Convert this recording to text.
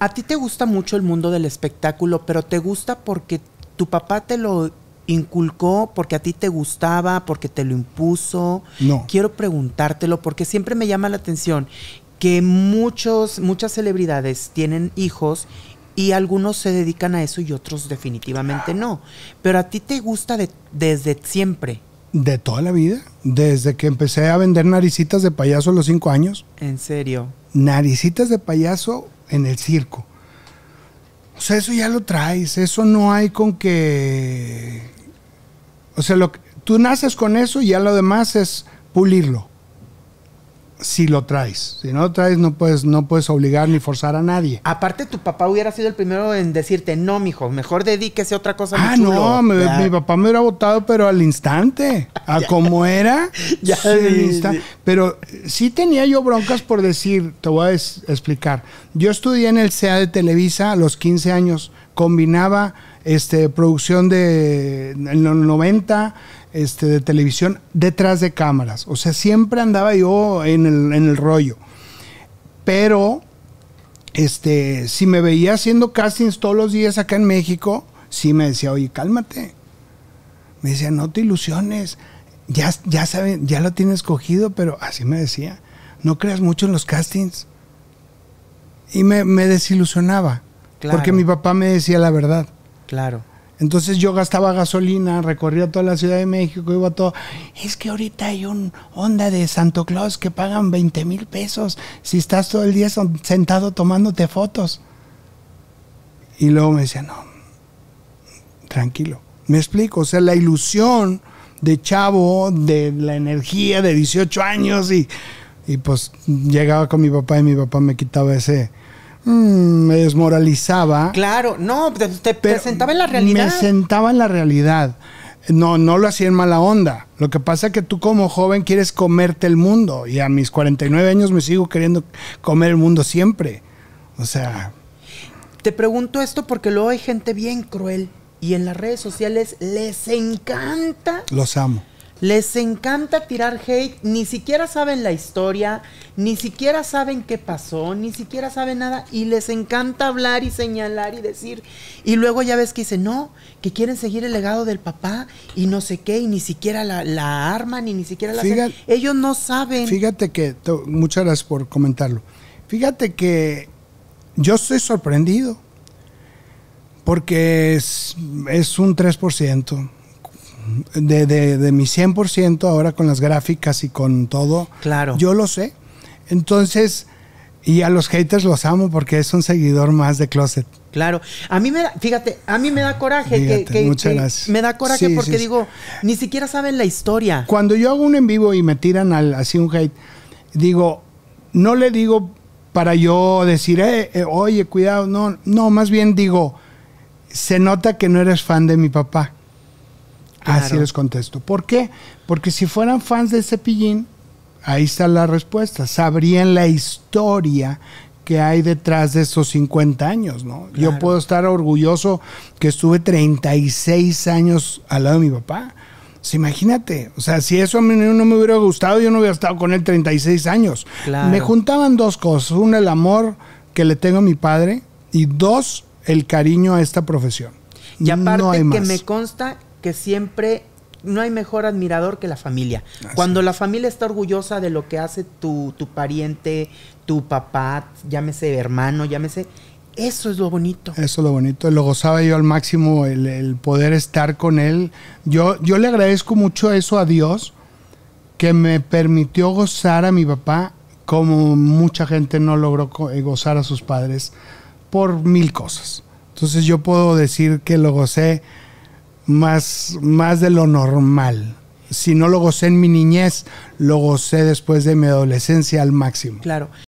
a ti te gusta mucho el mundo del espectáculo, pero te gusta porque tu papá te lo inculcó, porque a ti te gustaba, porque te lo impuso. No. Quiero preguntártelo porque siempre me llama la atención que muchos, muchas celebridades tienen hijos y algunos se dedican a eso y otros definitivamente no. Pero a ti te gusta desde siempre. De toda la vida, desde que empecé a vender naricitas de payaso a los cinco años. ¿En serio? Naricitas de payaso en el circo. O sea, eso ya lo traes, eso no hay con que... O sea, lo, tú naces con eso y ya lo demás es pulirlo si lo traes. Si no lo traes, no puedes, no puedes obligar ni forzar a nadie. Aparte, tu papá hubiera sido el primero en decirte, no, mijo, mejor dedíquese a otra cosa. Ah, no, mi papá me hubiera votado, pero al instante, a como era. ya, Pero sí tenía yo broncas por decir, te voy a explicar. Yo estudié en el CEA de Televisa a los 15 años combinaba este, producción de los 90, este, de televisión, detrás de cámaras. O sea, siempre andaba yo en el, rollo. Pero, este, si me veía haciendo castings todos los días acá en México, sí me decía, oye, cálmate. Me decía, no te ilusiones. Ya, ya saben, ya lo tienes cogido, pero así me decía. No creas mucho en los castings. Y me desilusionaba. Porque mi papá me decía la verdad. Claro. Entonces yo gastaba gasolina, recorría toda la Ciudad de México, iba a todo. Es que ahorita hay un onda de Santo Claus que pagan 20 mil pesos si estás todo el día sentado tomándote fotos. Y luego me decía, no, tranquilo. Me explico, o sea, la ilusión de chavo, de la energía de 18 años y, y pues llegaba con mi papá y mi papá me quitaba ese, Mm, me desmoralizaba. Claro, no, te, presentaba en la realidad. Me sentaba en la realidad. No, no lo hacía en mala onda. Lo que pasa es que tú como joven quieres comerte el mundo y a mis 49 años me sigo queriendo comer el mundo siempre. O sea... Te pregunto esto porque luego hay gente bien cruel y en las redes sociales les encanta. Los amo. Les encanta tirar hate, ni siquiera saben la historia, ni siquiera saben qué pasó, ni siquiera saben nada, y les encanta hablar y señalar y decir. Y luego ya ves que dicen, no, que quieren seguir el legado del papá y no sé qué, y ni siquiera la, la arman ni siquiera la Ellos no saben. Fíjate que, muchas gracias por comentarlo. Fíjate que yo estoy sorprendido porque es, es un 3% de, de, mi 100% ahora con las gráficas y con todo. Claro. Yo lo sé. Entonces, y a los haters los amo porque es un seguidor más de Closet. Claro. A mí me da, fíjate, a mí me da coraje. que, Me da coraje porque digo, ni siquiera saben la historia. Cuando yo hago un en vivo y me tiran al, así un hate, digo, no le digo para yo decir, eh, eh, oye, cuidado. No, no, más bien digo, se nota que no eres fan de mi papá. Así les contesto. ¿Por qué? Porque si fueran fans de Cepillín, ahí está la respuesta. Sabrían la historia que hay detrás de esos 50 años, ¿no? Yo puedo estar orgulloso que estuve 36 años al lado de mi papá. imagínate, o sea, si eso a mí no me hubiera gustado, yo no hubiera estado con él 36 años. Me juntaban dos cosas. uno, el amor que le tengo a mi padre y dos, el cariño a esta profesión. Y aparte que me consta que siempre no hay mejor admirador que la familia. Cuando la familia está orgullosa de lo que hace tu, pariente, tu papá, llámese hermano, llámese, eso es lo bonito. Eso es lo bonito. Lo gozaba yo al máximo, el, poder estar con él. Yo, yo le agradezco mucho eso a Dios, que me permitió gozar a mi papá como mucha gente no logró eh, gozar a sus padres por mil cosas. Entonces yo puedo decir que lo gocé más, más de lo normal. Si no lo gocé en mi niñez, lo gocé después de mi adolescencia al máximo. Claro.